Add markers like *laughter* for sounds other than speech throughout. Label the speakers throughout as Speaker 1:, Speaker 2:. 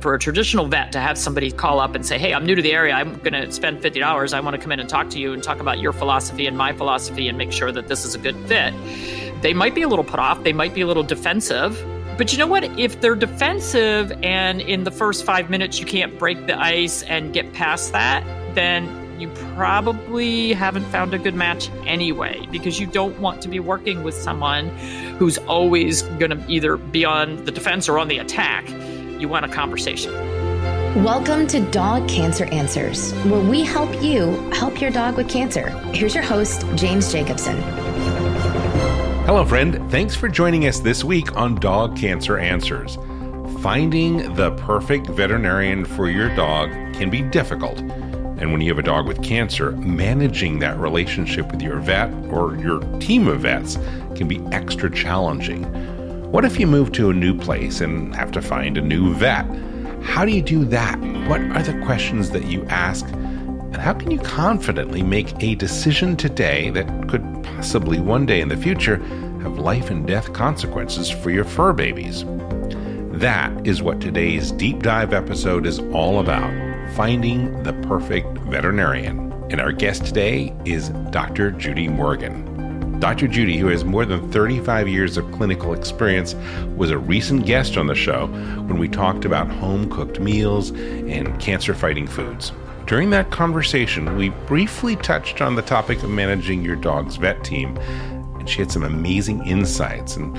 Speaker 1: for a traditional vet to have somebody call up and say, Hey, I'm new to the area. I'm going to spend $50. I want to come in and talk to you and talk about your philosophy and my philosophy and make sure that this is a good fit. They might be a little put off, they might be a little defensive. But you know what? If they're defensive and in the first five minutes you can't break the ice and get past that, then you probably haven't found a good match anyway because you don't want to be working with someone who's always going to either be on the defense or on the attack you want a conversation.
Speaker 2: Welcome to Dog Cancer Answers, where we help you help your dog with cancer. Here's your host, James Jacobson.
Speaker 3: Hello, friend. Thanks for joining us this week on Dog Cancer Answers. Finding the perfect veterinarian for your dog can be difficult. And when you have a dog with cancer, managing that relationship with your vet or your team of vets can be extra challenging. What if you move to a new place and have to find a new vet? How do you do that? What are the questions that you ask? And how can you confidently make a decision today that could possibly one day in the future have life and death consequences for your fur babies? That is what today's deep dive episode is all about finding the perfect veterinarian. And our guest today is Dr. Judy Morgan. Dr. Judy, who has more than 35 years of clinical experience, was a recent guest on the show when we talked about home cooked meals and cancer fighting foods. During that conversation, we briefly touched on the topic of managing your dog's vet team, and she had some amazing insights and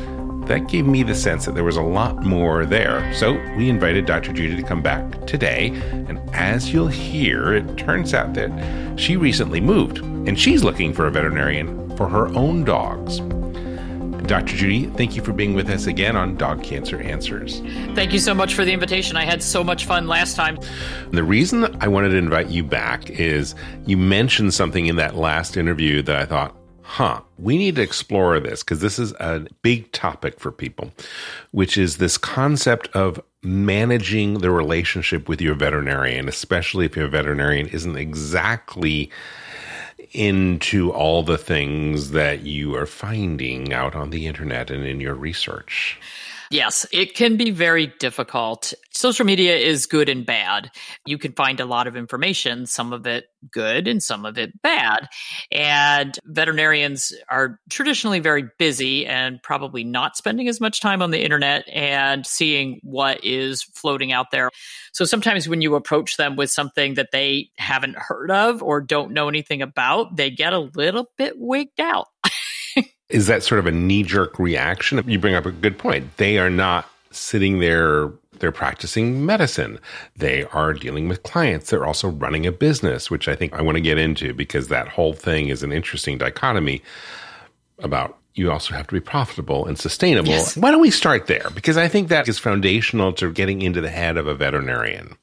Speaker 3: that gave me the sense that there was a lot more there. So we invited Dr. Judy to come back today. And as you'll hear, it turns out that she recently moved and she's looking for a veterinarian for her own dogs. Dr. Judy, thank you for being with us again on Dog Cancer Answers.
Speaker 1: Thank you so much for the invitation. I had so much fun last time.
Speaker 3: The reason I wanted to invite you back is you mentioned something in that last interview that I thought, huh, we need to explore this because this is a big topic for people, which is this concept of managing the relationship with your veterinarian, especially if your veterinarian isn't exactly into all the things that you are finding out on the internet and in your research?
Speaker 1: Yes, it can be very difficult. Social media is good and bad. You can find a lot of information, some of it good and some of it bad. And veterinarians are traditionally very busy and probably not spending as much time on the internet and seeing what is floating out there. So sometimes when you approach them with something that they haven't heard of or don't know anything about, they get a little bit wigged out. *laughs*
Speaker 3: Is that sort of a knee jerk reaction? You bring up a good point. They are not sitting there they're practicing medicine. They are dealing with clients. They're also running a business, which I think I want to get into because that whole thing is an interesting dichotomy about you also have to be profitable and sustainable. Yes. Why don't we start there? Because I think that is foundational to getting into the head of a veterinarian.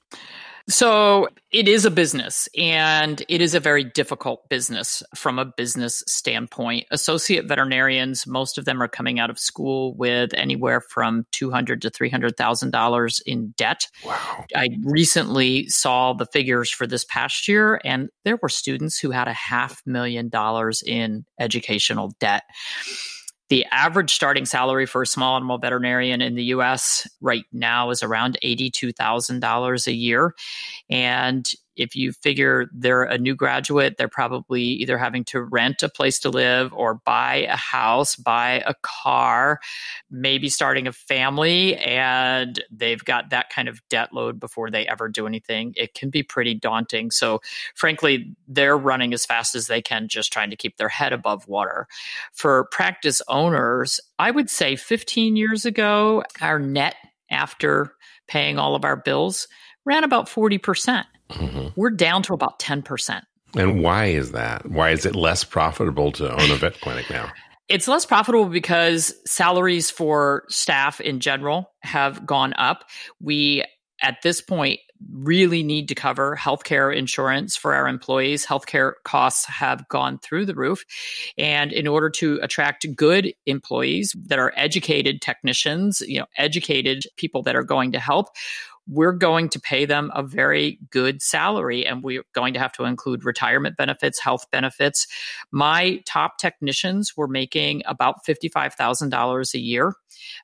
Speaker 1: So it is a business and it is a very difficult business from a business standpoint. Associate veterinarians, most of them are coming out of school with anywhere from two hundred to three hundred thousand dollars in debt. Wow. I recently saw the figures for this past year and there were students who had a half million dollars in educational debt. The average starting salary for a small animal veterinarian in the US right now is around $82,000 a year. And if you figure they're a new graduate, they're probably either having to rent a place to live or buy a house, buy a car, maybe starting a family, and they've got that kind of debt load before they ever do anything. It can be pretty daunting. So, frankly, they're running as fast as they can, just trying to keep their head above water. For practice owners, I would say 15 years ago, our net after paying all of our bills ran about 40%. Mm-hmm. We're down to about 10%.
Speaker 3: And why is that? Why is it less profitable to own a vet clinic now?
Speaker 1: it's less profitable because salaries for staff in general have gone up. We, at this point, really need to cover healthcare insurance for our employees. Healthcare costs have gone through the roof. And in order to attract good employees that are educated technicians, you know, educated people that are going to help, we're going to pay them a very good salary and we're going to have to include retirement benefits, health benefits. My top technicians were making about $55,000 a year.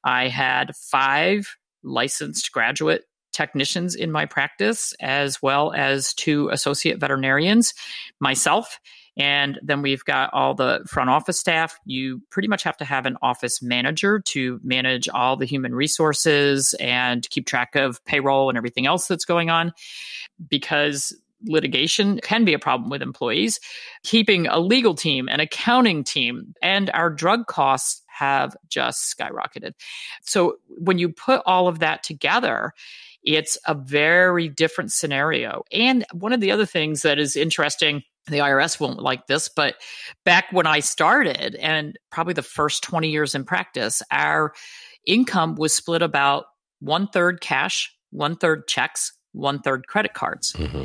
Speaker 1: I had five licensed graduate technicians in my practice, as well as two associate veterinarians, myself, and then we've got all the front office staff. You pretty much have to have an office manager to manage all the human resources and keep track of payroll and everything else that's going on because litigation can be a problem with employees. Keeping a legal team, an accounting team, and our drug costs have just skyrocketed. So when you put all of that together, it's a very different scenario. And one of the other things that is interesting the IRS won't like this, but back when I started, and probably the first 20 years in practice, our income was split about one third cash, one third checks, one third credit cards. Mm-hmm.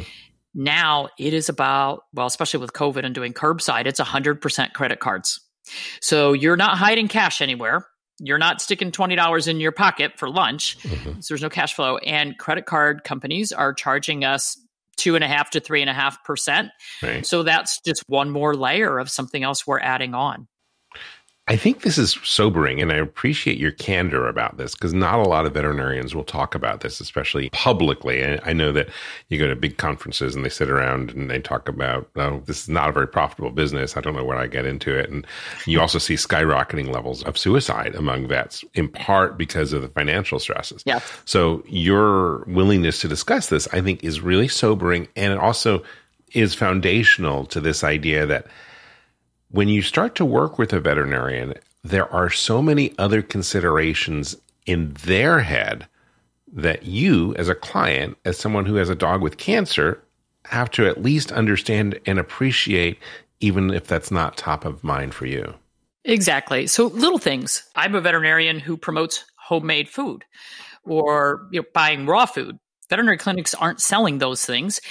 Speaker 1: Now it is about, well, especially with COVID and doing curbside, it's 100% credit cards. So you're not hiding cash anywhere. You're not sticking $20 in your pocket for lunch. Mm-hmm. So there's no cash flow. And credit card companies are charging us two and a half to three and a half percent. So that's just one more layer of something else we're adding on.
Speaker 3: I think this is sobering, and I appreciate your candor about this because not a lot of veterinarians will talk about this, especially publicly. And I know that you go to big conferences and they sit around and they talk about, oh, this is not a very profitable business. I don't know when I get into it. And you also see skyrocketing levels of suicide among vets, in part because of the financial stresses. Yeah. So your willingness to discuss this, I think, is really sobering. And it also is foundational to this idea that when you start to work with a veterinarian, there are so many other considerations in their head that you, as a client, as someone who has a dog with cancer, have to at least understand and appreciate, even if that's not top of mind for you.
Speaker 1: Exactly. So, little things. I'm a veterinarian who promotes homemade food or you know, buying raw food. Veterinary clinics aren't selling those things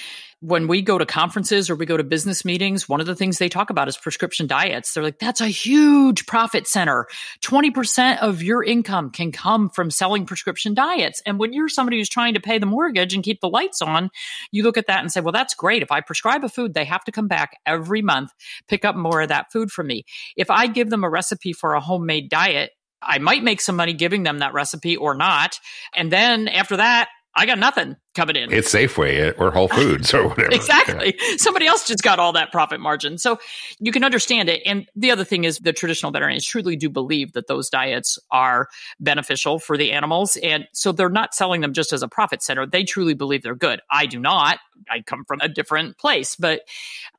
Speaker 1: when we go to conferences or we go to business meetings, one of the things they talk about is prescription diets. They're like, that's a huge profit center. 20% of your income can come from selling prescription diets. And when you're somebody who's trying to pay the mortgage and keep the lights on, you look at that and say, well, that's great. If I prescribe a food, they have to come back every month, pick up more of that food from me. If I give them a recipe for a homemade diet, I might make some money giving them that recipe or not. And then after that, I got nothing coming in. It's
Speaker 3: Safeway or Whole *laughs* Foods or whatever. *laughs* exactly.
Speaker 1: Yeah. Somebody else just got all that profit margin. So you can understand it. And the other thing is the traditional veterinarians truly do believe that those diets are beneficial for the animals. And so they're not selling them just as a profit center. They truly believe they're good. I do not. I come from a different place, but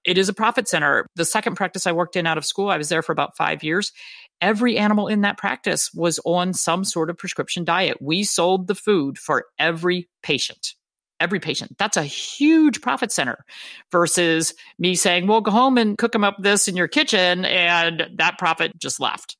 Speaker 1: it is a profit center. The second practice I worked in out of school, I was there for about five years every animal in that practice was on some sort of prescription diet. We sold the food for every patient every patient. That's a huge profit center versus me saying, well, go home and cook them up this in your kitchen. And that profit just left.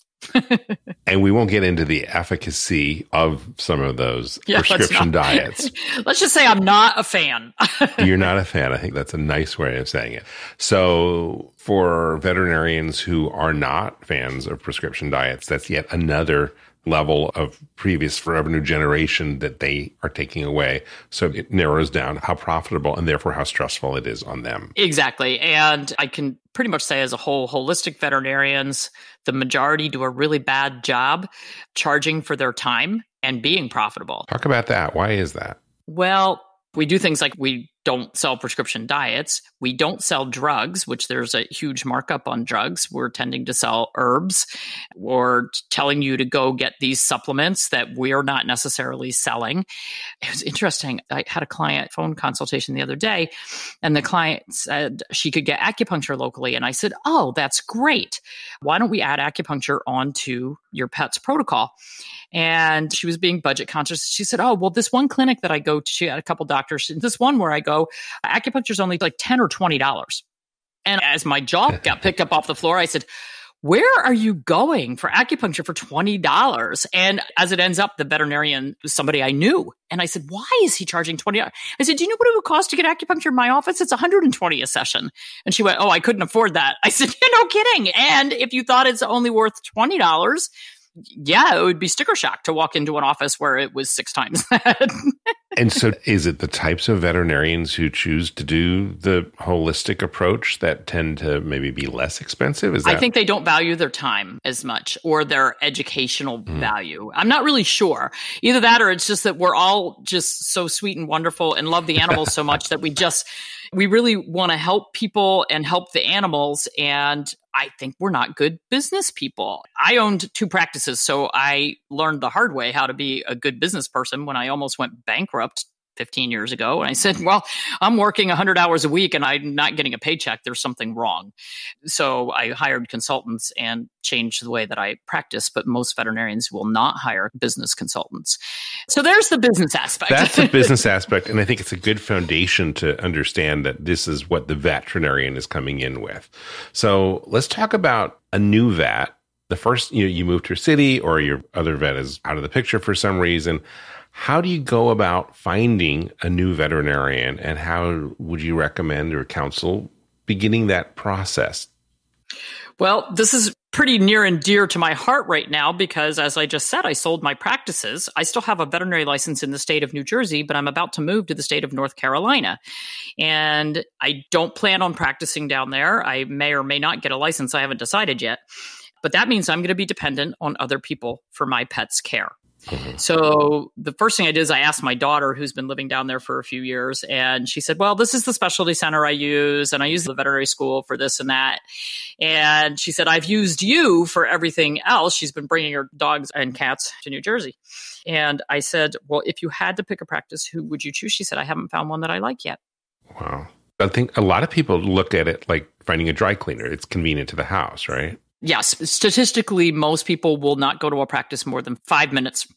Speaker 3: *laughs* and we won't get into the efficacy of some of those *laughs* yeah, prescription diets.
Speaker 1: *laughs* let's just say I'm not a fan.
Speaker 3: You're not a fan. I think that's a nice way of saying it. So, for veterinarians who are not fans of prescription diets, that's yet another level of previous revenue generation that they are taking away. So it narrows down how profitable and therefore how stressful it is on them.
Speaker 1: Exactly. And I can pretty much say, as a whole, holistic veterinarians, the majority do a really bad job charging for their time and being profitable.
Speaker 3: Talk about that. Why is that?
Speaker 1: Well, we do things like we don't sell prescription diets. We don't sell drugs, which there's a huge markup on drugs. We're tending to sell herbs or telling you to go get these supplements that we're not necessarily selling. It was interesting. I had a client phone consultation the other day, and the client said she could get acupuncture locally. And I said, Oh, that's great. Why don't we add acupuncture onto your pet's protocol? and she was being budget conscious. She said, Oh, well, this one clinic that I go to, she had a couple doctors, this one where I go, acupuncture is only like 10 or $20. And as my jaw *laughs* got picked up off the floor, I said, where are you going for acupuncture for $20? And as it ends up, the veterinarian was somebody I knew. And I said, why is he charging $20? I said, do you know what it would cost to get acupuncture in my office? It's 120 a session. And she went, oh, I couldn't afford that. I said, no kidding. And if you thought it's only worth $20, yeah, it would be sticker shock to walk into an office where it was six times *laughs* that.
Speaker 3: and so, is it the types of veterinarians who choose to do the holistic approach that tend to maybe be less expensive? Is that- I think
Speaker 1: they don't value their time as much or their educational mm. value. I'm not really sure. Either that or it's just that we're all just so sweet and wonderful and love the animals so much that we just we really want to help people and help the animals and I think we're not good business people. I owned two practices, so I learned the hard way how to be a good business person when I almost went bankrupt 15 years ago. And I said, Well, I'm working 100 hours a week and I'm not getting a paycheck. There's something wrong. So I hired consultants and changed the way that I practice. But most veterinarians will not hire business consultants. So there's the business aspect.
Speaker 3: That's the *laughs* business aspect. And I think it's a good foundation to understand that this is what the veterinarian is coming in with. So let's talk about a new vet. The first, you know, you move to a city or your other vet is out of the picture for some reason how do you go about finding a new veterinarian and how would you recommend or counsel beginning that process?
Speaker 1: Well, this is pretty near and dear to my heart right now because, as I just said, I sold my practices. I still have a veterinary license in the state of New Jersey, but I'm about to move to the state of North Carolina. And I don't plan on practicing down there. I may or may not get a license. I haven't decided yet. But that means I'm going to be dependent on other people for my pet's care. Mm-hmm. So the first thing I did is I asked my daughter, who's been living down there for a few years, and she said, Well, this is the specialty center I use, and I use the veterinary school for this and that. And she said, I've used you for everything else. She's been bringing her dogs and cats to New Jersey. And I said, Well, if you had to pick a practice, who would you choose? She said, I haven't found one that I like yet.
Speaker 3: Wow. I think a lot of people look at it like finding a dry cleaner. It's convenient to the house, right?
Speaker 1: yes, statistically, most people will not go to a practice more than five minutes,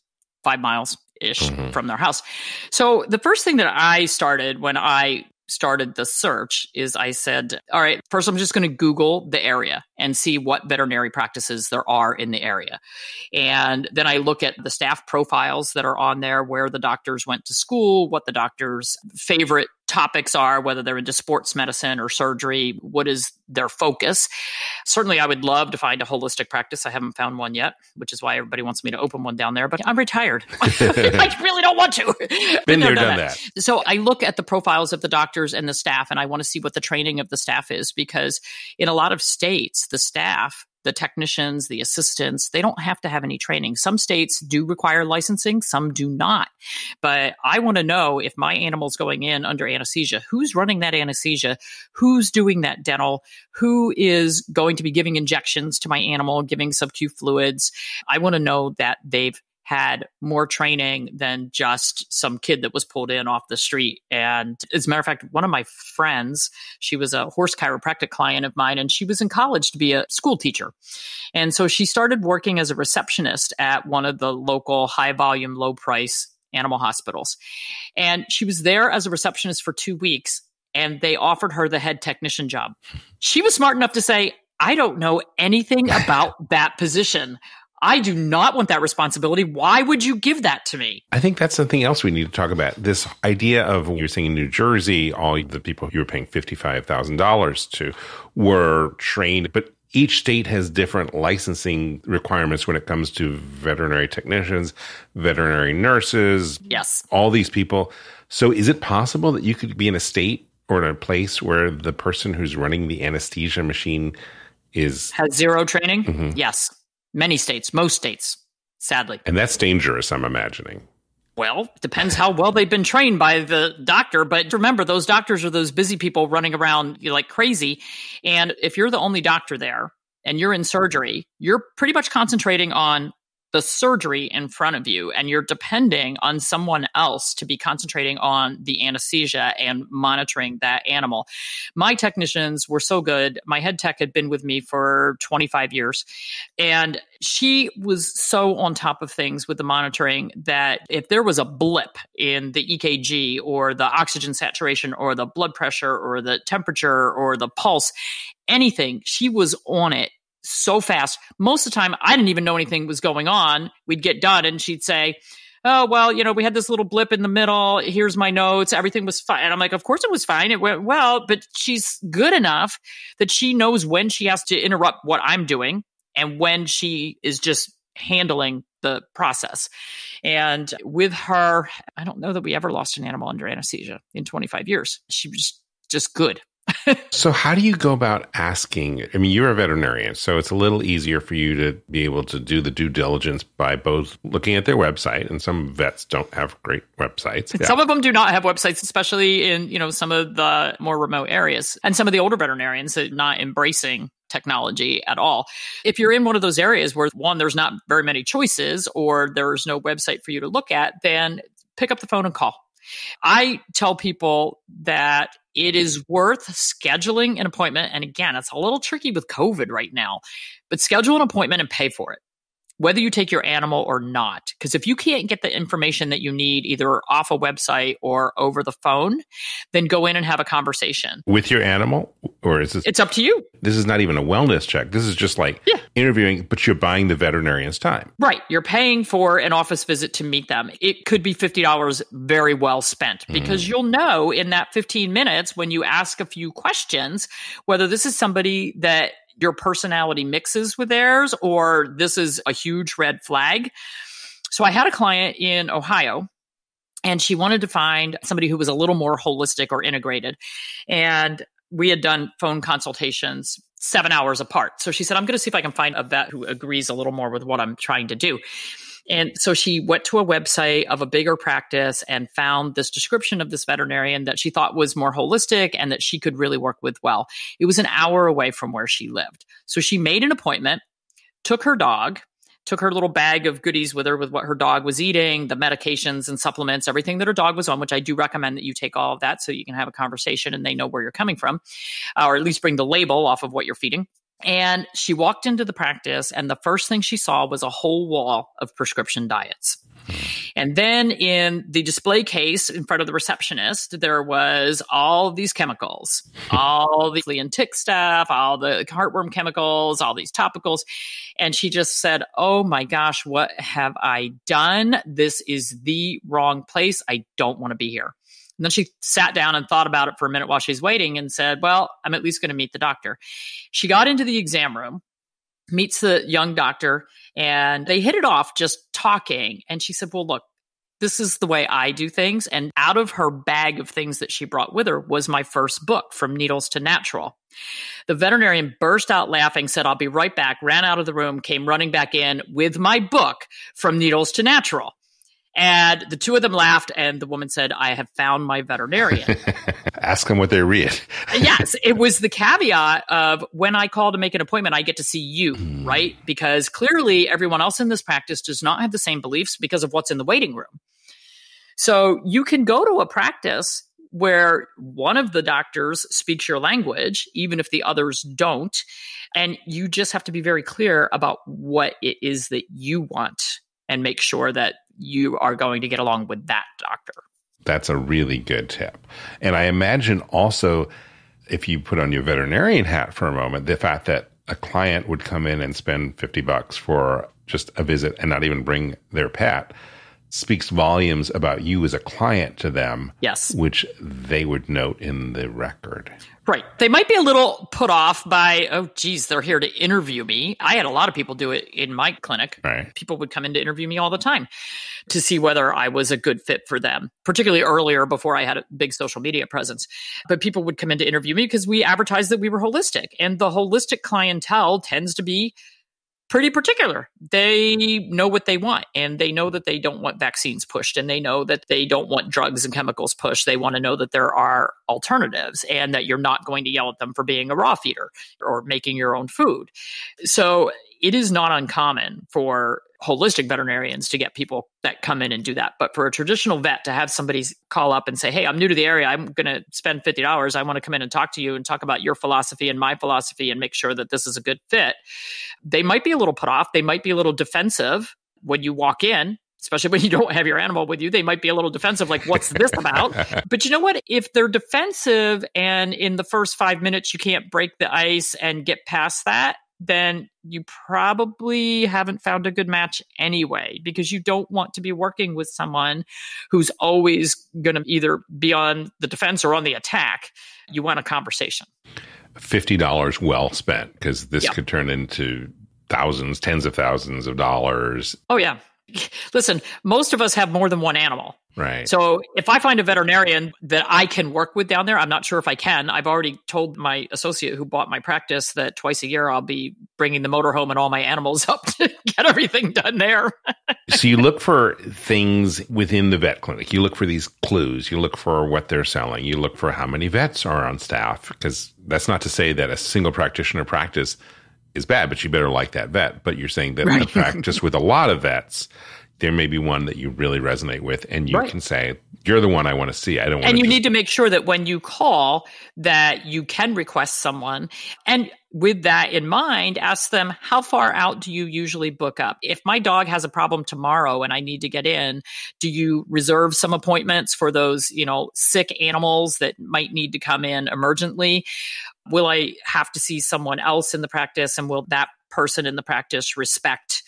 Speaker 1: five miles ish mm-hmm. from their house. So the first thing that I started when I started the search is I said, all right, first I'm just going to Google the area and see what veterinary practices there are in the area. And then I look at the staff profiles that are on there, where the doctors went to school, what the doctor's favorite topics are, whether they're into sports medicine or surgery, what is their focus. Certainly, I would love to find a holistic practice. I haven't found one yet, which is why everybody wants me to open one down there, but I'm retired. *laughs* I *laughs* really don't want to. *laughs* Been there, done, done that. that. So I look at the profiles of the doctors and the staff, and I want to see what the training of the staff is because in a lot of states, the staff the technicians, the assistants, they don't have to have any training. Some states do require licensing, some do not. But I want to know if my animal's going in under anesthesia, who's running that anesthesia, who's doing that dental, who is going to be giving injections to my animal, giving sub-Q fluids. I want to know that they've had more training than just some kid that was pulled in off the street. And as a matter of fact, one of my friends, she was a horse chiropractic client of mine, and she was in college to be a school teacher. And so she started working as a receptionist at one of the local high volume, low price animal hospitals. And she was there as a receptionist for two weeks. And they offered her the head technician job. She was smart enough to say, I don't know anything about *laughs* that position. I do not want that responsibility. Why would you give that to me?
Speaker 3: I think that's something else we need to talk about. This idea of you're saying in New Jersey, all the people you were paying $55,000 to were trained, but each state has different licensing requirements when it comes to veterinary technicians, veterinary nurses. Yes. All these people. So is it possible that you could be in a state or in a place where the person who's running the anesthesia machine is
Speaker 1: has zero training? Mm-hmm. Yes. Many states, most states, sadly.
Speaker 3: And that's dangerous, I'm imagining.
Speaker 1: Well, it depends how well they've been trained by the doctor. But remember, those doctors are those busy people running around like crazy. And if you're the only doctor there and you're in surgery, you're pretty much concentrating on the surgery in front of you and you're depending on someone else to be concentrating on the anesthesia and monitoring that animal. My technicians were so good. My head tech had been with me for 25 years and she was so on top of things with the monitoring that if there was a blip in the EKG or the oxygen saturation or the blood pressure or the temperature or the pulse, anything, she was on it so fast. Most of the time, I didn't even know anything was going on. We'd get done, and she'd say, oh well you know we had this little blip in the middle here's my notes everything was fine and i'm like of course it was fine it went well but she's good enough that she knows when she has to interrupt what i'm doing and when she is just handling the process and with her i don't know that we ever lost an animal under anesthesia in 25 years she was
Speaker 3: just good *laughs* so how do you go about asking i mean you're a veterinarian so it's a little easier for you to be able to do the due diligence by both looking at their website and some vets don't have great websites yeah. some of
Speaker 1: them do not have websites especially in you know some of the more remote areas and some of the older veterinarians are not embracing technology at all. If you're in one of those areas where one, there's not very many choices or there's no website for you to look at, then pick up the phone and call. I tell people that it is worth scheduling an appointment. And again, it's a little tricky with COVID right now, but schedule an appointment and pay for it whether you take your animal or not. Because if you can't get the information that you need either off a website or over the phone, then go in and have a conversation
Speaker 3: with your animal, or is this? It's up to you. This is not even a wellness check. This is just like yeah. interviewing, but you're buying the veterinarian's time.
Speaker 1: Right. You're paying for an office visit to meet them. It could be fifty dollars very well spent because mm. you'll know in that fifteen minutes when you ask a few questions whether this is somebody that your personality mixes with theirs or this is a huge red flag. So I had a client in Ohio and she wanted to find somebody who was a little more holistic or integrated. And we had done phone consultations seven hours apart. So she said, I'm going to see if I can find a vet who agrees a little more with what I'm trying to do. And so she went to a website of a bigger practice and found this description of this veterinarian that she thought was more holistic and that she could really work with well. It was an hour away from where she lived. So she made an appointment, took her dog, took her little bag of goodies with her with what her dog was eating, the medications and supplements, everything that her dog was on, which I do recommend that you take all of that so you can have a conversation and they know where you're coming from, uh, or at least bring the label off of what you're feeding. And she walked into the practice, and the first thing she saw was a whole wall of prescription diets. And then in the display case in front of the receptionist, there was all these chemicals, *laughs* all the flea and tick stuff, all the heartworm chemicals, all these topicals. And she just said, Oh my gosh, what have I done? This is the wrong place. I don't want to be here. And then she sat down and thought about it for a minute while she's waiting and said, Well, I'm at least going to meet the doctor. She got into the exam room, meets the young doctor, and they hit it off just talking. And she said, Well, look, this is the way I do things. And out of her bag of things that she brought with her was my first book, From Needles to Natural. The veterinarian burst out laughing, said, I'll be right back, ran out of the room, came running back in with my book, From Needles to Natural. And the two of them laughed, and the woman said, I have found my veterinarian.
Speaker 3: *laughs* Ask them what they read.
Speaker 1: *laughs* yes, it was the caveat of when I call to make an appointment, I get to see you, mm. right? Because clearly everyone else in this practice does not have the same beliefs because of what's in the waiting room. So you can go to a practice where one of the doctors speaks your language, even if the others don't. And you just have to be very clear about what it is that you want and make sure that you are going to get along with that doctor.
Speaker 3: That's a really good tip. And I imagine also if you put on your veterinarian hat for a moment, the fact that a client would come in and spend 50 bucks for just a visit and not even bring their pet speaks volumes about you as a client to them. Yes. Which they would note in the record.
Speaker 1: Right. They might be a little put off by, oh, geez, they're here to interview me. I had a lot of people do it in my clinic. Right. People would come in to interview me all the time to see whether I was a good fit for them, particularly earlier before I had a big social media presence. But people would come in to interview me because we advertised that we were holistic. And the holistic clientele tends to be pretty particular. They know what they want and they know that they don't want vaccines pushed and they know that they don't want drugs and chemicals pushed. They want to know that there are alternatives and that you're not going to yell at them for being a raw feeder or making your own food. So it is not uncommon for holistic veterinarians to get people that come in and do that. But for a traditional vet to have somebody call up and say, Hey, I'm new to the area. I'm going to spend $50. I want to come in and talk to you and talk about your philosophy and my philosophy and make sure that this is a good fit. They might be a little put off. They might be a little defensive when you walk in especially when you don't have your animal with you, they might be a little defensive, like, what's this about? *laughs* but you know what? If they're defensive and in the first five minutes you can't break the ice and get past that, then you probably haven't found a good match anyway, because you don't want to be working with someone who's always going to either be on the defense or on the attack. You want a conversation.
Speaker 3: $50 well spent, because this yep. could turn into thousands, tens of thousands of dollars.
Speaker 1: Oh, yeah. *laughs* Listen, most of us have more than one animal. Right. So if I find a veterinarian that I can work with down there, I'm not sure if I can. I've already told my associate who bought my practice that twice a year I'll be bringing the motorhome and all my animals *laughs* up to get everything done there.
Speaker 3: so you look for things within the vet clinic. You look for these clues. You look for what they're selling. You look for how many vets are on staff because that's not to say that a single practitioner practice is bad, but you better like that vet. But you're saying that right. a practice with a lot of vets there may be one that you really resonate with and you right. can say you're the one i want to see i don't and you need
Speaker 1: to make sure that when you call that you can request someone and with that in mind ask them how far out do you usually book up if my dog has a problem tomorrow and i need to get in do you reserve some appointments for those you know sick animals that might need to come in emergently will i have to see someone else in the practice and will that person in the practice respect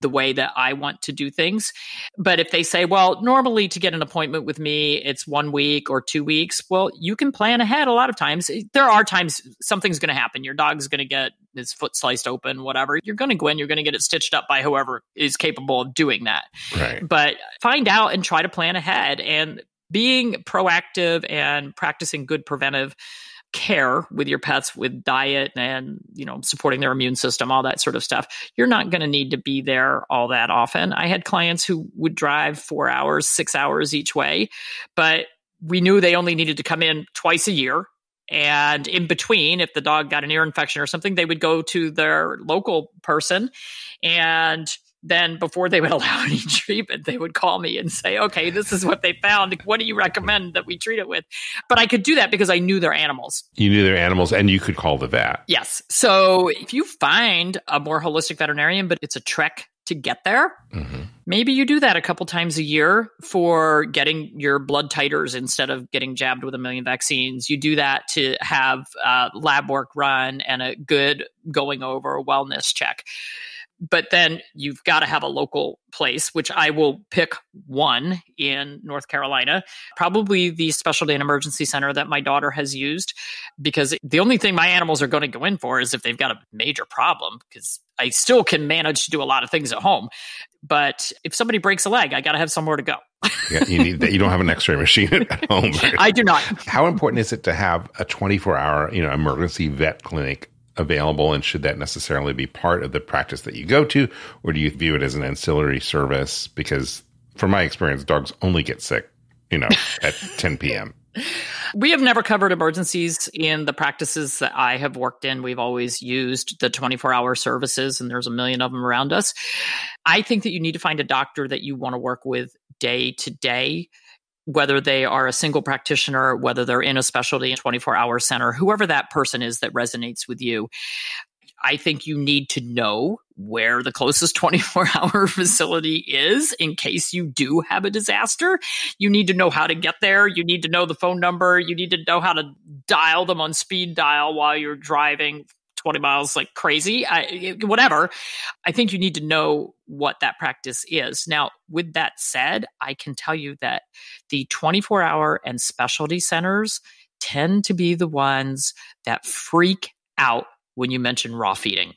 Speaker 1: the way that I want to do things. But if they say, well, normally to get an appointment with me, it's one week or two weeks, well, you can plan ahead a lot of times. Eh, there are times something's going to happen. Your dog's going to get his foot sliced open, whatever. You're going to go in, you're going to get it stitched up by whoever is capable of doing that. Right. But find out and try to plan ahead. And being proactive and practicing good preventive care with your pets with diet and you know supporting their immune system all that sort of stuff you're not going to need to be there all that often i had clients who would drive 4 hours 6 hours each way but we knew they only needed to come in twice a year and in between if the dog got an ear infection or something they would go to their local person and then before they would *laughs* allow any treatment, they would call me and say, okay, this is what they found. What do you recommend that we treat it with? But I could do that because I knew their animals.
Speaker 3: You knew their animals and you could call the vet.
Speaker 1: Yes. So if you find a more holistic veterinarian, but it's a trek to get there, mm-hmm. maybe you do that a couple times a year for getting your blood titers instead of getting jabbed with a million vaccines. You do that to have uh, lab work run and a good going over wellness check but then you've got to have a local place, which I will pick one in North Carolina, probably the specialty and emergency center that my daughter has used, because the only thing my animals are going to go in for is if they've got a major problem, because I still can manage to do a lot of things at home. But if somebody breaks a leg, I got to have somewhere to go.
Speaker 3: yeah, you need that. You don't have an X-ray machine at home. Right? *laughs* I do not. How important is it to have a 24-hour, you know, emergency vet clinic available and should that necessarily be part of the practice that you go to or do you view it as an ancillary service because from my experience dogs only get sick you know at *laughs* 10 p.m
Speaker 1: we have never covered emergencies in the practices that I have worked in. We've always used the 24 hour services, and there's a million of them around us. I think that you need to find a doctor that you want to work with day to day whether they are a single practitioner, whether they're in a specialty 24 hour center, whoever that person is that resonates with you. I think you need to know where the closest *laughs* 24 hour facility is in case you do have a disaster. You need to know how to get there. You need to know the phone number. You need to know how to dial them on speed dial while you're driving 20 miles like crazy, I, whatever. I think you need to know what that practice is. Now, with that said, I can tell you that the 24 hour and specialty centers tend to be the ones that freak out when you mention raw feeding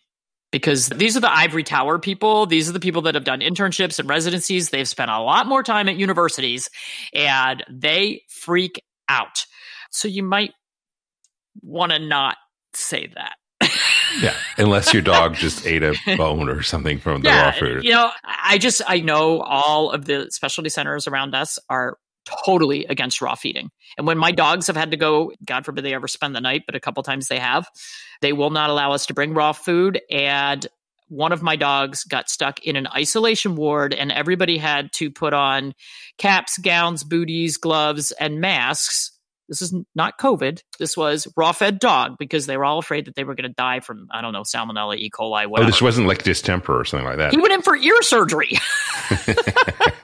Speaker 1: because these are the ivory tower people. These are the people that have done internships and residencies. They've spent a lot more time at universities and they freak out. So you might want to not say that
Speaker 3: yeah, unless your dog just ate a bone or something from the yeah, raw food. You
Speaker 1: know, I just I know all of the specialty centers around us are totally against raw feeding. And when my dogs have had to go, God forbid they ever spend the night, but a couple times they have, they will not allow us to bring raw food. And one of my dogs got stuck in an isolation ward, and everybody had to put on caps, gowns, booties, gloves, and masks this is not COVID. This was raw fed dog because they were all afraid that they were going to die from, I don't know, salmonella, E. coli, whatever. Oh, this wasn't
Speaker 3: like distemper or something like that. He
Speaker 1: went in for ear surgery. *laughs* *laughs*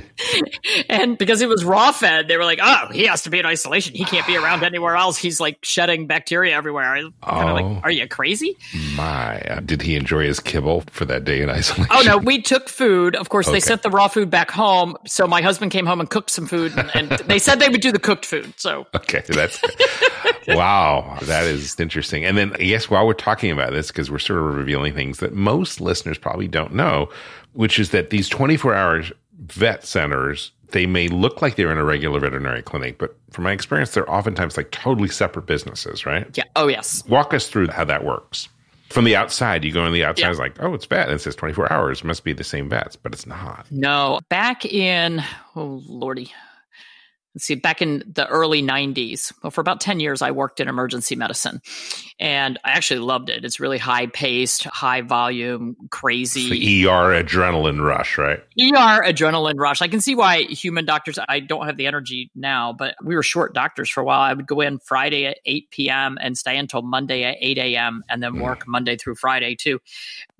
Speaker 1: *laughs* and because it was raw fed, they were like, "Oh, he has to be in isolation. He can't be around *sighs* anywhere else. He's like shedding bacteria everywhere." Kind
Speaker 3: oh, like,
Speaker 1: are you crazy?
Speaker 3: My, uh, did he enjoy his kibble for that day in isolation?
Speaker 1: Oh no, we took food. Of course, okay. they sent the raw food back home. So my husband came home and cooked some food, and, and *laughs* they said they would do the cooked food. So
Speaker 3: okay, that's *laughs* wow, that is interesting. And then, yes, while we're talking about this, because we're sort of revealing things that most listeners probably don't know, which is that these twenty four hours vet centers, they may look like they're in a regular veterinary clinic, but from my experience, they're oftentimes like totally separate businesses, right? Yeah. Oh, yes. Walk us through how that works. From the outside, you go on the outside, yeah. it's like, oh, it's vet. And it says 24 hours. It must be the same vets, but it's not.
Speaker 1: No. Back in, oh, Lordy, let's see, back in the early 90s, well, for about 10 years, I worked in emergency medicine and I actually loved it. It's really high paced, high volume, crazy. ER
Speaker 3: adrenaline rush, right?
Speaker 1: ER adrenaline rush. I can see why human doctors, I don't have the energy now, but we were short doctors for a while. I would go in Friday at 8 p.m. and stay until Monday at 8 a.m. and then hmm. work mm. Monday through Friday too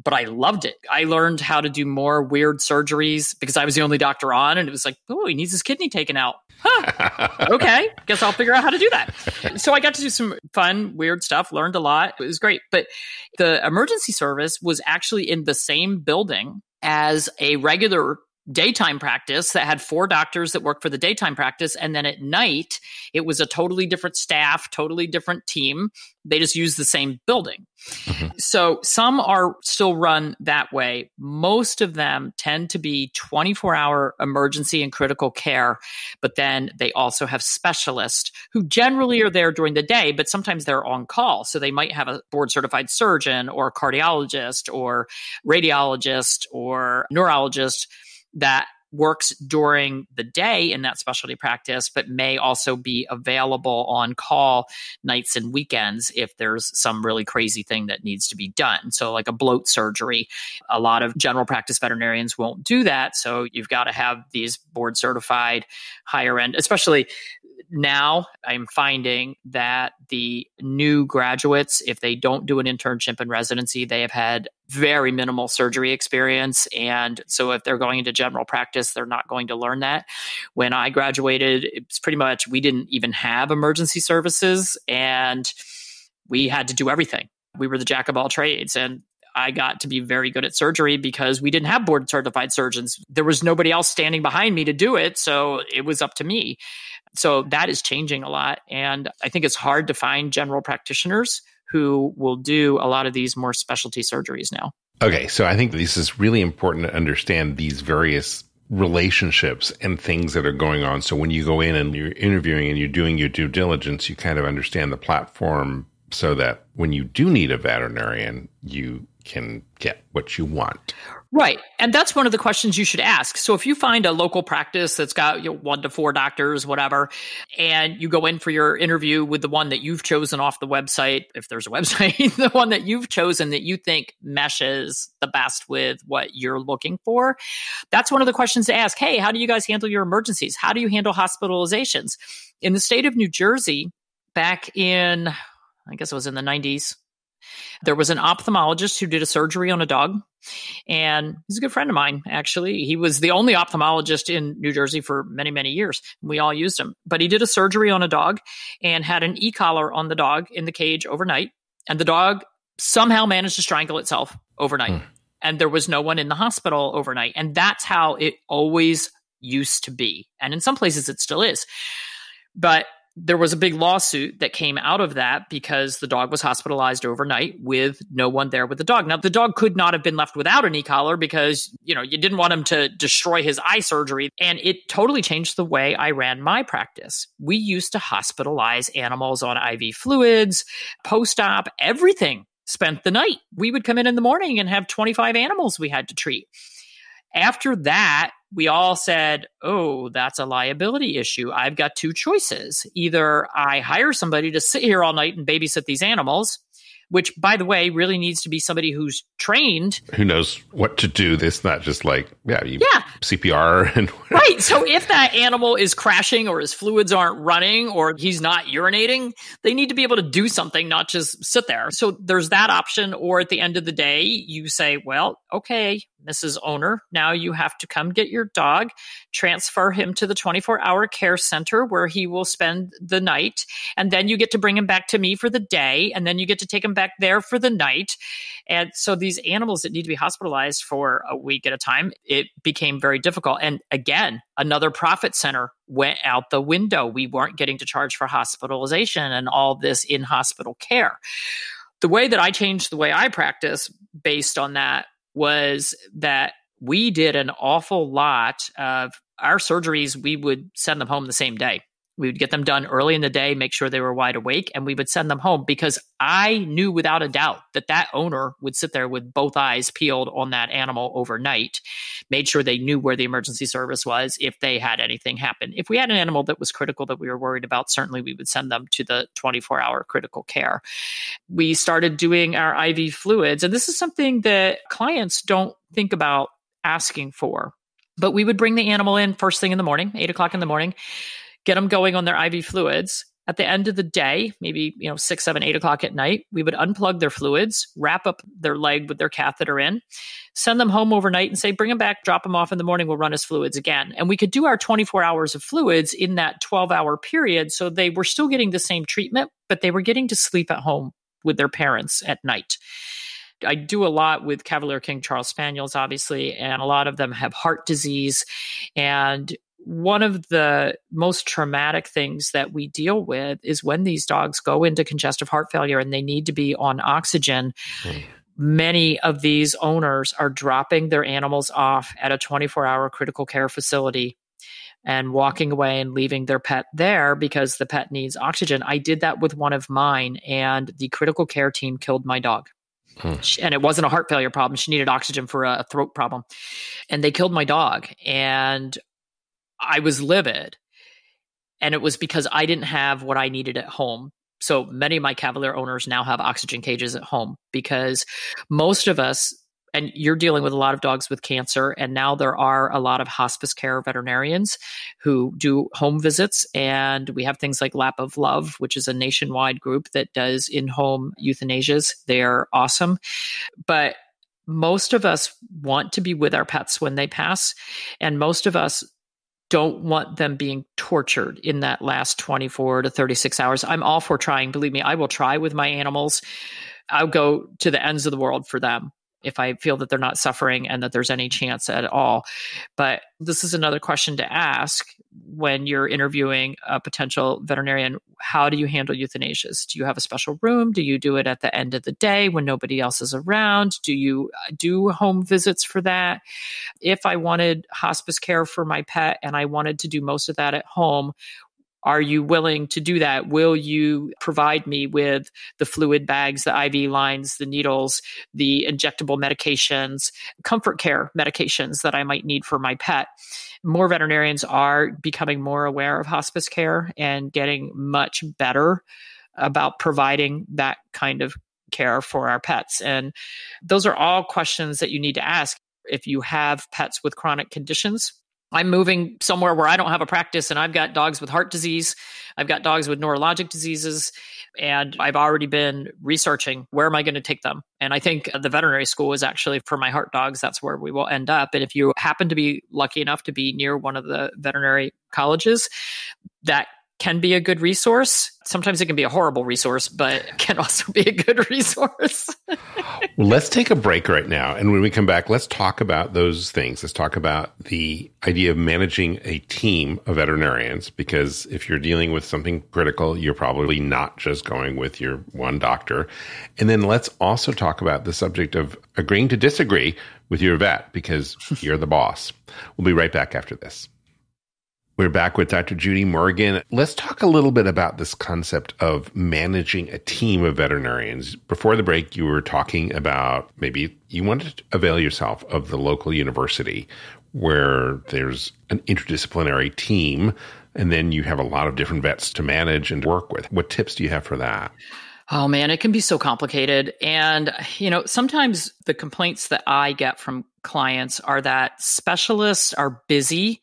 Speaker 1: but I loved it. I learned how to do more weird surgeries because I was the only doctor on, and it was like, oh, he needs his kidney taken out. Huh. *laughs* okay, guess I'll figure out how to do that. So I got to do some fun, weird stuff. Learned a lot. It was great. But the emergency service was actually in the same building as a regular daytime practice that had four doctors that worked for the daytime practice. And then at night, it was a totally different staff, totally different team. They just used the same building. Mm-hmm. So some are still run that way. Most of them tend to be 24 hour emergency and critical care, but then they also have specialists who generally are there during the day, but sometimes they're on call. So they might have a board certified surgeon or cardiologist or radiologist or neurologist that works during the day in that specialty practice, but may also be available on call nights and weekends if there's some really crazy thing that needs to be done. So, like a bloat surgery, a lot of general practice veterinarians won't do that. So, you've got to have these board certified, higher end, especially now I'm finding that the new graduates, if they don't do an internship and residency, they have had very minimal surgery experience. And so if they're going into general practice, they're not going to learn that. When I graduated, it's pretty much we didn't even have emergency services and we had to do everything. We were the jack of all trades. And I got to be very good at surgery because we didn't have board certified surgeons. There was nobody else standing behind me to do it. So it was up to me. So that is changing a lot. And I think it's hard to find general practitioners who will do a lot of these more specialty surgeries now.
Speaker 3: Okay. So I think this is really important to understand these various relationships and things that are going on. So when you go in and you're interviewing and you're doing your due diligence, you kind of understand the platform so that when you do need a veterinarian, you can get what you want.
Speaker 1: Right. And that's one of the questions you should ask. So if you find a local practice that's got you know, one to four doctors, whatever, and you go in for your interview with the one that you've chosen off the website, if there's a *laughs* website, the one that you've chosen that you think meshes the best with what you're looking for, that's one of the questions to ask. Hey, how do you guys handle your emergencies? How do you handle hospitalizations? In the state of New Jersey, back in, I guess it was in the 90s, there was an ophthalmologist who did a surgery on a dog, and he's a good friend of mine, actually. He was the only ophthalmologist in New Jersey for many, many years. We all used him. But he did a surgery on a dog and had an e collar on the dog in the cage overnight, and the dog somehow managed to strangle itself overnight. Mm. And there was no one in the hospital overnight. And that's how it always used to be. And in some places, it still is. But there was a big lawsuit that came out of that because the dog was hospitalized overnight with no one there with the dog. Now, the dog could not have been left without an e collar because, you know, you didn't want him to destroy his eye surgery. And it totally changed the way I ran my practice. We used to hospitalize animals on IV fluids, post op, everything spent the night. We would come in in the morning and have 25 animals we had to treat. After that, we all said, oh, that's a liability issue. I've got two choices. Either I hire somebody to sit here all night and babysit these animals, which, by the way, really needs to be somebody who's trained.
Speaker 3: Who knows what to do. It's not just like, yeah, yeah. CPR. *laughs* and *laughs*
Speaker 1: Right. So if that animal is crashing or his fluids aren't running or he's not urinating, they need to be able to do something, not just sit there. So there's that option. Or at the end of the day, you say, well, okay, Mrs. Owner, now you have to come get your dog, transfer him to the 24 hour care center where he will spend the night. And then you get to bring him back to me for the day. And then you get to take him back there for the night. And so these animals that need to be hospitalized for a week at a time, it became very difficult. And again, another profit center went out the window. We weren't getting to charge for hospitalization and all this in hospital care. The way that I changed the way I practice based on that was that we did an awful lot of our surgeries, we would send them home the same day. We would get them done early in the day, make sure they were wide awake, and we would send them home because I knew without a doubt that that owner would sit there with both eyes peeled on that animal overnight, made sure they knew where the emergency service was if they had anything happen. If we had an animal that was critical that we were worried about, certainly we would send them to the 24 hour critical care. We started doing our IV fluids, and this is something that clients don't think about asking for but we would bring the animal in first thing in the morning, eight o'clock in the morning get them going on their IV fluids. At the end of the day, maybe you know six, seven, eight o'clock at night, we would unplug their fluids, wrap up their leg with their catheter in, send them home overnight, and say, bring them back, drop them off in the morning. We'll run his fluids again, and we could do our 24 hours of fluids in that 12-hour period. So they were still getting the same treatment, but they were getting to sleep at home with their parents at night. I do a lot with Cavalier King Charles Spaniels, obviously, and a lot of them have heart disease. And one of the most traumatic things that we deal with is when these dogs go into congestive heart failure and they need to be on oxygen. Mm. Many of these owners are dropping their animals off at a 24 hour critical care facility and walking away and leaving their pet there because the pet needs oxygen. I did that with one of mine, and the critical care team killed my dog. Hmm. and it wasn't a heart failure problem. She needed oxygen for a throat problem. And they killed my dog. And I was livid. And it was because I didn't have what I needed at home. So many of my Cavalier owners now have oxygen cages at home because most of us, and you're dealing with a lot of dogs with cancer, and now there are a lot of hospice care veterinarians who do home visits. And we have things like Lap of Love, which is a nationwide group that does in home euthanasias. They're awesome. But most of us want to be with our pets when they pass. And most of us don't want them being tortured in that last 24 to 36 hours. I'm all for trying. Believe me, I will try with my animals. I'll go to the ends of the world for them if I feel that they're not suffering and that there's any chance at all. But this is another question to ask when you're interviewing a potential veterinarian, how do you handle euthanasias? Do you have a special room? Do you do it at the end of the day when nobody else is around? Do you uh, do home visits for that? If I wanted hospice care for my pet and I wanted to do most of that at home, are you willing to do that? Will you provide me with the fluid bags, the IV lines, the needles, the injectable medications, comfort care medications that I might need for my pet? More veterinarians are becoming more aware of hospice care and getting much better about providing that kind of care for our pets. And those are all questions that you need to ask if you have pets with chronic conditions I'm moving somewhere where I don't have a practice and I've got dogs with heart disease, I've got dogs with neurologic diseases, and I've already been researching where am I going to take them. And I think the veterinary school is actually for my heart dogs, that's where we will end up. And if you happen to be lucky enough to be near one of the veterinary colleges, that can be a good resource. Sometimes it can be a horrible resource, but can also be a good *laughs* resource.
Speaker 3: well, let's take a break right now. And when we come back, let's talk about those things. Let's talk about the idea of managing a team of veterinarians, because if you're dealing with something critical, you're probably not just going with your one doctor. And then let's also talk about the subject of agreeing to disagree with your vet because you're the boss. We'll be right back after this. We're back with Dr. Judy Morgan. Let's talk a little bit about this concept of managing a team of veterinarians. Before the break, you were talking about maybe you wanted to avail yourself of the local university where there's an interdisciplinary team, and then you have a lot of different vets to manage and work with. What tips do you have for that?
Speaker 1: Oh man, it can be so complicated. And, you know, sometimes the complaints that I get from clients are that specialists are busy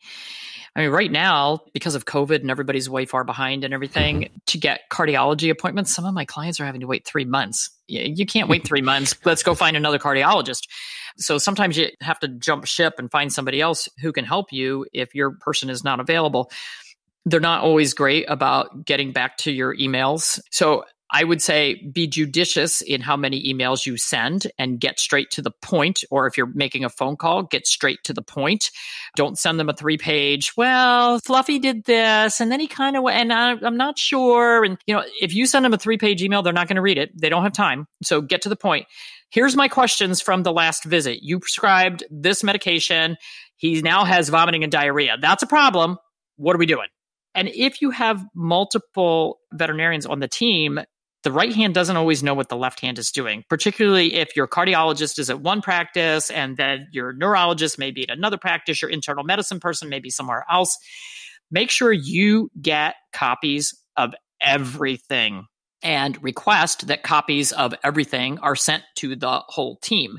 Speaker 1: I mean, right now, because of COVID and everybody's way far behind and everything, to get cardiology appointments, some of my clients are having to wait three months. You can't wait three *laughs* months. Let's go find another cardiologist. So sometimes you have to jump ship and find somebody else who can help you if your person is not available. They're not always great about getting back to your emails. So I would say be judicious in how many emails you send and get straight to the point. Or if you're making a phone call, get straight to the point. Don't send them a three page, well, Fluffy did this and then he kind of, and I, am not sure. And, you know, if you send them a three page email, they're not going to read it. They don't have time. So get to the point. Here's my questions from the last visit. You prescribed this medication. He now has vomiting and diarrhea. That's a problem. What are we doing? And if you have multiple veterinarians on the team, the right hand doesn't always know what the left hand is doing, particularly if your cardiologist is at one practice and then your neurologist may be at another practice, your internal medicine person may be somewhere else. Make sure you get copies of everything and request that copies of everything are sent to the whole team.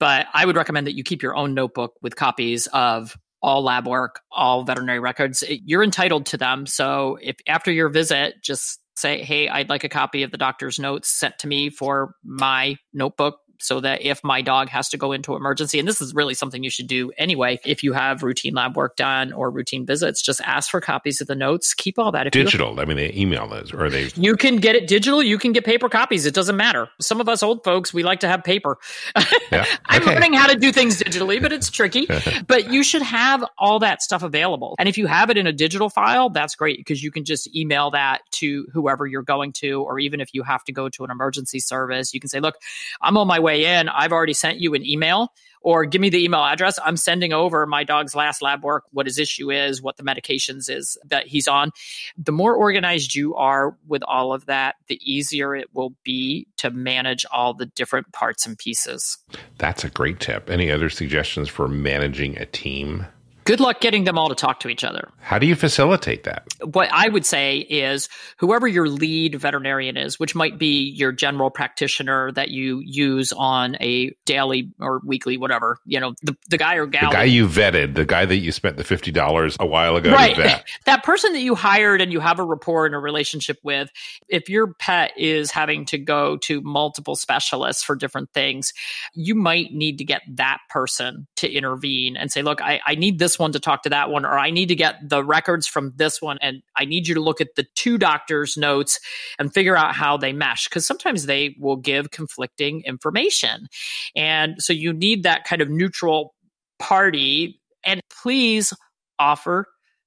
Speaker 1: But I would recommend that you keep your own notebook with copies of all lab work, all veterinary records. You're entitled to them. So if after your visit, just say, hey, I'd like a copy of the doctor's notes sent to me for my notebook so that if my dog has to go into emergency, and this is really something you should do anyway, if you have routine lab work done or routine visits, just ask for copies of the notes. Keep all that. digital.
Speaker 3: I mean, they email those or they.
Speaker 1: *laughs* You can get it digital. You can get paper copies. It doesn't matter. Some of us old folks, we like to have paper. *laughs*
Speaker 3: Yeah. I'm okay. learning how
Speaker 1: to do things digitally, but it's tricky. *laughs* but you should have all that stuff available. And if you have it in a digital file, that's great because you can just email that to whoever you're going to, or even if you have to go to an emergency service, you can say, look, I'm on my way in, I've already sent you an email or give me the email address. I'm sending over my dog's last lab work, what his issue is, what the medications is that he's on. The more organized you are with all of that, the easier it will be to manage all the different parts and pieces.
Speaker 3: That's a great tip. Any other suggestions for managing a team?
Speaker 1: good luck getting them all to talk to each other.
Speaker 3: How do you facilitate that?
Speaker 1: What I would say is whoever your lead veterinarian is, which might be your general practitioner that you use on a daily or weekly, whatever, you know, the, the guy or gal. The guy
Speaker 3: you vetted, the guy that you spent the $50 a while ago right. *laughs*
Speaker 1: that person that you hired and you have a rapport and a relationship with, if your pet is having to go to multiple specialists for different things, you might need to get that person to intervene and say, look, I, I need this this one to talk to that one, or I need to get the records from this one, and I need you to look at the two doctors' notes and figure out how they mesh. Because sometimes they will give conflicting information. And so you need that kind of neutral party. And please offer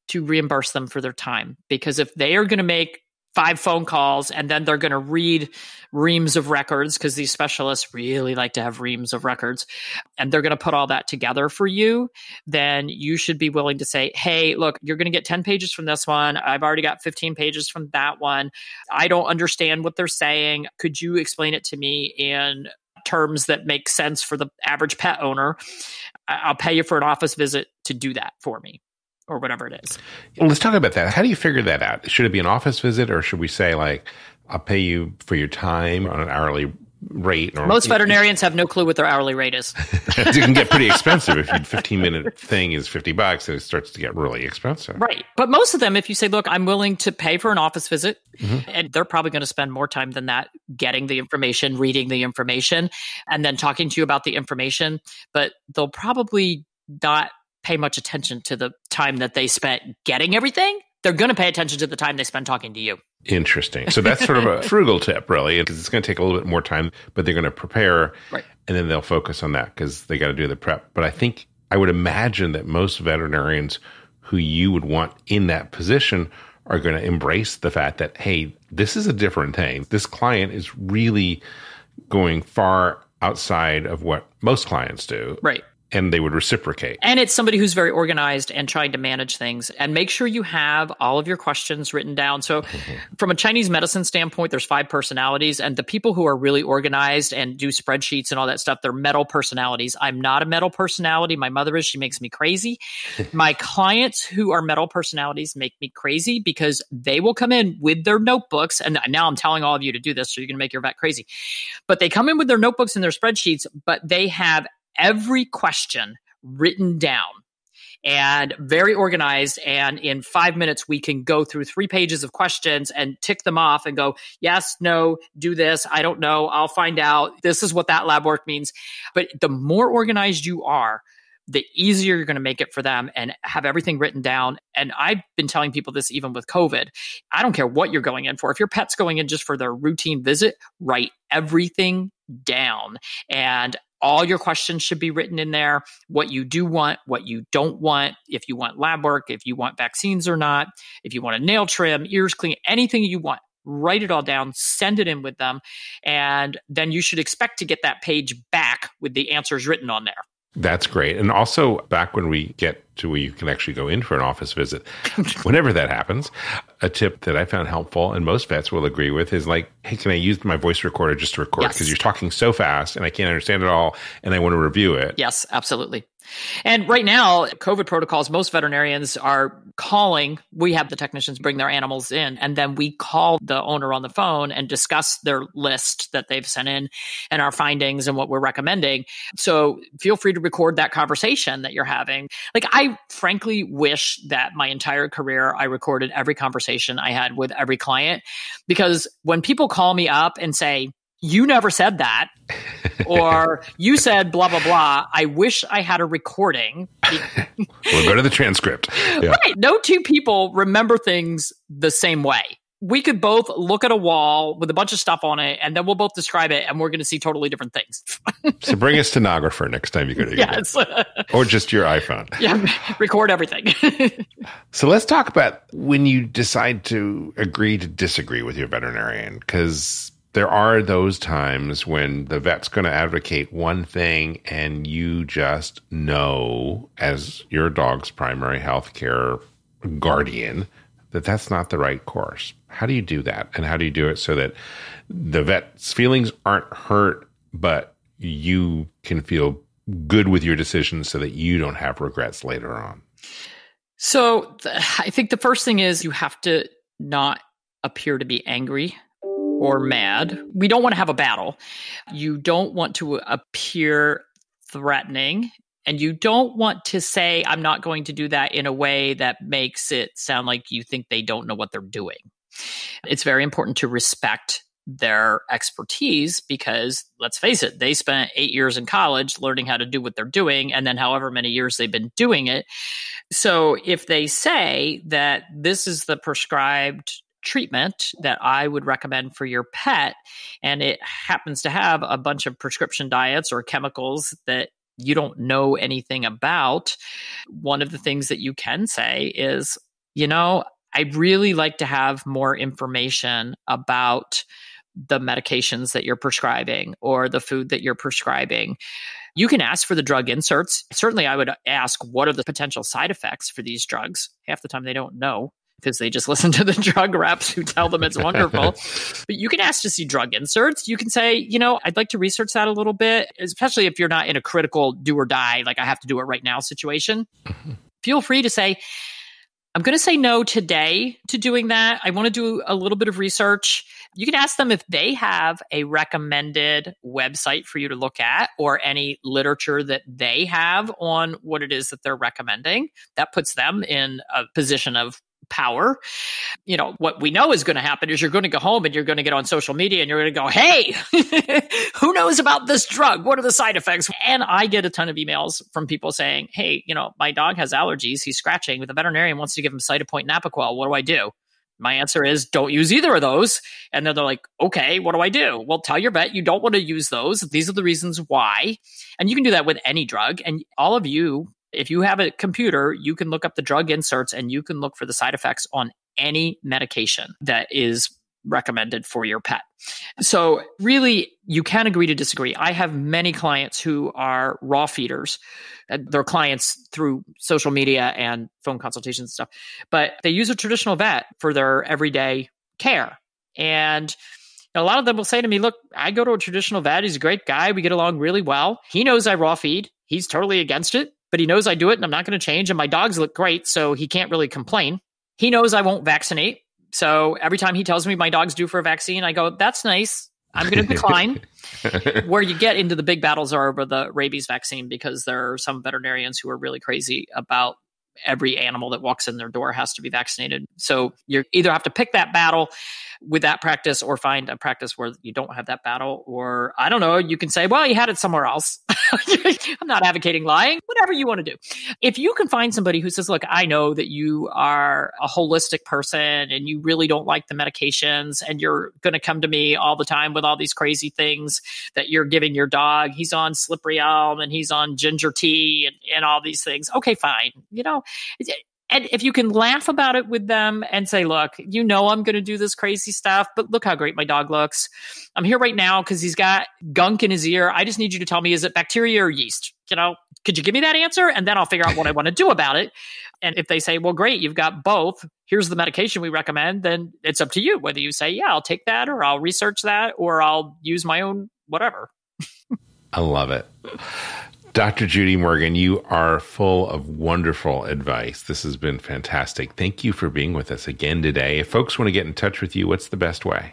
Speaker 1: to reimburse them for their time because if they are going to make five phone calls and then they're going to read reams of records because these specialists really like to have reams of records and they're going to put all that together for you then you should be willing to say hey look you're going to get 10 pages from this one i've already got 15 pages from that one i don't understand what they're saying could you explain it to me in terms that make sense for the average pet owner i'll pay you for an office visit to do that for me or whatever it is.
Speaker 3: Well, let's talk about that. How do you figure that out? Should it be an office visit or should we say like I'll pay you for your time on an hourly rate. Or, Most *laughs* veterinarians
Speaker 1: have no clue what their hourly rate is. *laughs* it can get pretty expensive if
Speaker 3: your *laughs* 15 minute thing is 50 bucks. and It starts to get really expensive.
Speaker 1: Right. But most of them, if you say, look, I'm willing to pay for an office visit, mm-hmm. and they're probably going to spend more time than that getting the information, reading the information, and then talking to you about the information, but they'll probably not pay much attention to the time that they spent getting everything. They're going to pay attention to the time they spend talking to you.
Speaker 3: Interesting. So that's sort of a *laughs* frugal tip, really, because it's going to take a little bit more time, but they're going to prepare right. and then they'll focus on that because they got to do the prep. But I think I would imagine that most veterinarians who you would want in that position are going to embrace the fact that, hey, this is a different thing. This client is really going far outside of what most clients do. Right and they would reciprocate.
Speaker 1: And it's somebody who's very organized and trying to manage things and make sure you have all of your questions written down. So mm-hmm. *laughs* from a Chinese medicine standpoint, there's five personalities and the people who are really organized and do spreadsheets and all that stuff, they're metal personalities. I'm not a metal personality. My mother is, she makes me crazy. *laughs* My clients who are metal personalities make me crazy because they will come in with their notebooks and now I'm telling all of you to do this so you're going to make your vet crazy. But they come in with their notebooks and their spreadsheets, but they have every question written down and very organized. And in five minutes, we can go through three pages of questions and tick them off and go, yes, no, do this. I don't know. I'll find out. This is what that lab work means. But the more organized you are, the easier you're going to make it for them and have everything written down. And I've been telling people this even with COVID. I don't care what you're going in for. If your pet's going in just for their routine visit, write everything down. And all your questions should be written in there what you do want, what you don't want, if you want lab work, if you want vaccines or not, if you want a nail trim, ears clean, anything you want. Write it all down, send it in with them, and then you should expect to get that page back with the answers written on there.
Speaker 3: That's great. And also, back when we get to where you can actually go in for an office visit, *laughs* whenever that happens, a tip that I found helpful and most vets will agree with is like, hey, can I use my voice recorder just to record? Because yes. you're talking so fast and I can't understand it all and I want to review it.
Speaker 1: Yes, absolutely. And right now, COVID protocols, most veterinarians are calling. We have the technicians bring their animals in, and then we call the owner on the phone and discuss their list that they've sent in and our findings and what we're recommending. So feel free to record that conversation that you're having. Like, I frankly wish that my entire career I recorded every conversation I had with every client because when people call me up and say, you never said that or *laughs* you said blah blah blah i wish i had a recording *laughs*
Speaker 3: we'll go to the transcript yeah. right
Speaker 1: no two people remember things the same way we could both look at a wall with a bunch of stuff on it and then we'll both describe it and we're going to see totally different things
Speaker 3: so bring a stenographer next time you go to yes. *laughs* or just your iphone
Speaker 1: yeah record everything
Speaker 3: so let's talk about when you decide to agree to disagree with your veterinarian because there are those times when the vet's going to advocate one thing and you just know as your dog's primary health care guardian that that's not the right course how do you do that and how do you do it so that the vet's feelings aren't hurt but you can feel good with your decision, so that you don't have regrets later on
Speaker 1: so th- i think the first thing is you have to not appear to be angry or mad. We don't want to have a battle. You don't want to appear threatening. And you don't want to say, I'm not going to do that in a way that makes it sound like you think they don't know what they're doing. It's very important to respect their expertise because let's face it, they spent eight years in college learning how to do what they're doing, and then however many years they've been doing it. So if they say that this is the prescribed treatment that I would recommend for your pet, and it happens to have a bunch of prescription diets or chemicals that you don't know anything about, one of the things that you can say is, you know, I'd really like to have more information about the medications that you're prescribing or the food that you're prescribing. You can ask for the drug inserts. Certainly, I would ask what are the potential side effects for these drugs. Half the time, they don't know because they just *laughs* listen to the drug reps who tell them it's wonderful. *laughs* but you can ask to see drug inserts. You can say, you know, I'd like to research that a little bit, especially if you're not in a critical do or die, like I have to do it right now situation. Mm-hmm. Feel free to say, I'm going to say no today to doing that. I want to do a little bit of research. You can ask them if they have a recommended website for you to look at or any literature that they have on what it is that they're recommending. That puts them in a position of power. You know, what we know is going to happen is you're going to go home and you're going to get on social media and you're going to go, hey, *laughs* who knows about this drug? What are the side effects? And I get a ton of emails from people saying, hey, you know, my dog has allergies. He's scratching. The veterinarian wants to give him Cytopoint and What do I do? My answer is don't use either of those. And then they're like, okay, what do I do? Well, tell your vet you don't want to use those. These are the reasons why. And you can do that with any drug. And all of you if you have a computer, you can look up the drug inserts and you can look for the side effects on any medication that is recommended for your pet. So, really, you can agree to disagree. I have many clients who are raw feeders, their clients through social media and phone consultations and stuff, but they use a traditional vet for their everyday care. And a lot of them will say to me, Look, I go to a traditional vet. He's a great guy. We get along really well. He knows I raw feed. He's totally against it but he knows I do it and I'm not going to change. And my dogs look great, so he can't really complain. He knows I won't vaccinate. So every time he tells me my dog's due for a vaccine, I go, that's nice. I'm going *laughs* to decline. *laughs* Where you get into the big battles are over the rabies vaccine because there are some veterinarians who are really crazy about every animal that walks in their door has to be vaccinated. So you either have to pick that battle with that practice or find a practice where you don't have that battle. Or I don't know, you can say, well, you had it somewhere else. *laughs* I'm not advocating lying, whatever you want to do. If you can find somebody who says, look, I know that you are a holistic person and you really don't like the medications and you're going to come to me all the time with all these crazy things that you're giving your dog. He's on slippery elm and he's on ginger tea and, and all these things. Okay, fine. You know, and if you can laugh about it with them and say, look, you know, I'm going to do this crazy stuff, but look how great my dog looks. I'm here right now because he's got gunk in his ear. I just need you to tell me, is it bacteria or yeast? You know, could you give me that answer? And then I'll figure out what I want to do about it. And if they say, well, great, you've got both, here's the medication we recommend, then it's up to you whether you say, yeah, I'll take that or I'll research that or I'll use my own whatever.
Speaker 3: I love it. Dr. Judy Morgan, you are full of wonderful advice. This has been fantastic. Thank you for being with us again today. If folks want to get in touch with you, what's the best way?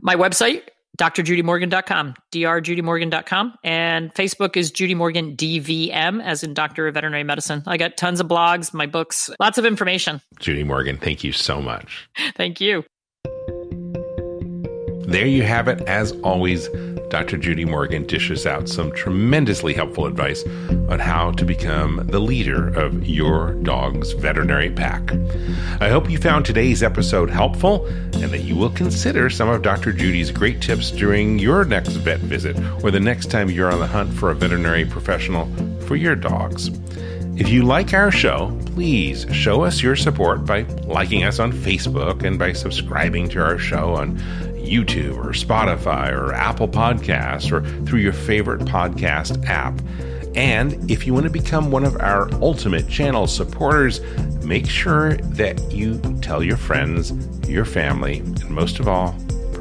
Speaker 1: My website, drjudymorgan.com, drjudymorgan.com, and Facebook is Judy Morgan DVM, as in Doctor of Veterinary Medicine. I got tons of blogs, my books, lots of information.
Speaker 3: Judy Morgan, thank you so much.
Speaker 1: *laughs* thank you.
Speaker 3: There you have it. As always, Dr. Judy Morgan dishes out some tremendously helpful advice on how to become the leader of your dog's veterinary pack. I hope you found today's episode helpful and that you will consider some of Dr. Judy's great tips during your next vet visit or the next time you're on the hunt for a veterinary professional for your dogs. If you like our show, please show us your support by liking us on Facebook and by subscribing to our show on YouTube or Spotify or Apple Podcasts or through your favorite podcast app. And if you want to become one of our ultimate channel supporters, make sure that you tell your friends, your family, and most of all,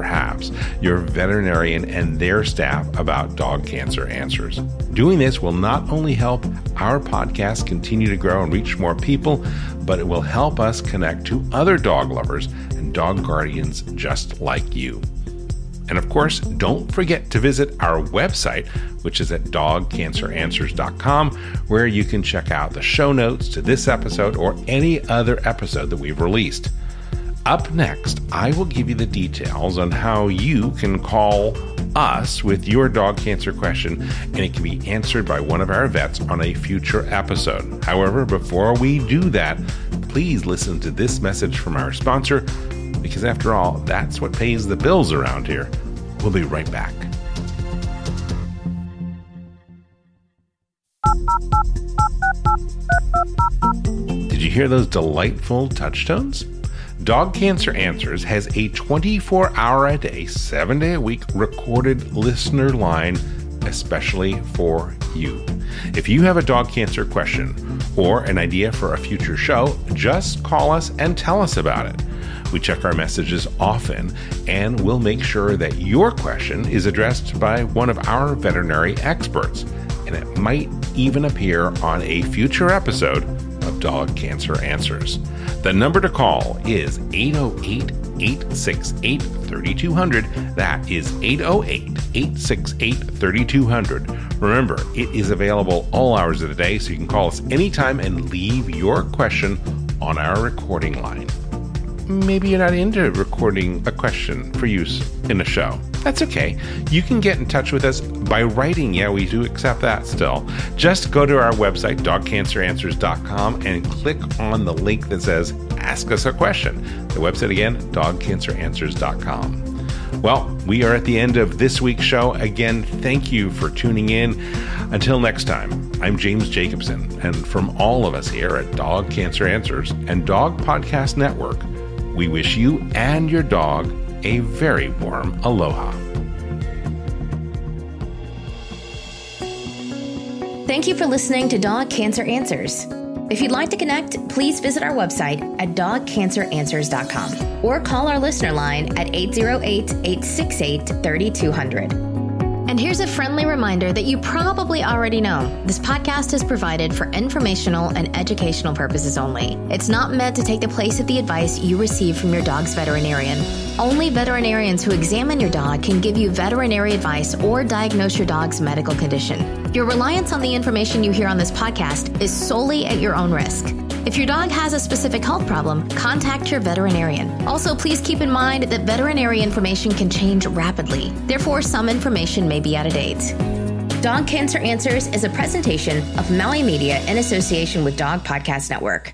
Speaker 3: perhaps, your veterinarian and their staff about dog cancer answers. Doing this will not only help our podcast continue to grow and reach more people, but it will help us connect to other dog lovers and dog guardians just like you. And of course, don't forget to visit our website, which is at dogcanceranswers.com, where you can check out the show notes to this episode or any other episode that we've released. Up next, I will give you the details on how you can call us with your dog cancer question, and it can be answered by one of our vets on a future episode. However, before we do that, please listen to this message from our sponsor, because after all, that's what pays the bills around here. We'll be right back. Did you hear those delightful touch tones? Dog Cancer Answers has a 24 hour a day, seven day a week recorded listener line especially for you. If you have a dog cancer question or an idea for a future show, just call us and tell us about it. We check our messages often and we'll make sure that your question is addressed by one of our veterinary experts. And it might even appear on a future episode of Dog Cancer Answers. The number to call is 808 868 3200. That is 808 868 3200. Remember, it is available all hours of the day, so you can call us anytime and leave your question on our recording line maybe you're not into recording a question for use in a show. That's okay. You can get in touch with us by writing. Yeah, we do accept that still. Just go to our website, dogcanceranswers.com, and click on the link that says Ask Us a Question. The website again, dogcanceranswers.com. Well, we are at the end of this week's show. Again, thank you for tuning in. Until next time, I'm James Jacobson, and from all of us here at Dog Cancer Answers and Dog Podcast Network, we wish you and your dog a very warm aloha.
Speaker 2: Thank you for listening to Dog Cancer Answers. If you'd like to connect, please visit our website at dogcanceranswers.com or call our listener line at 808 868 3200. And here's a friendly reminder that you probably already know this podcast is provided for informational and educational purposes only. It's not meant to take the place of the advice you receive from your dog's veterinarian. Only veterinarians who examine your dog can give you veterinary advice or diagnose your dog's medical condition. Your reliance on the information you hear on this podcast is solely at your own risk. If your dog has a specific health problem, contact your veterinarian. Also, please keep in mind that veterinary information can change rapidly. Therefore, some information may be out of date. Dog Cancer Answers is a presentation of Maui Media in association with Dog Podcast Network.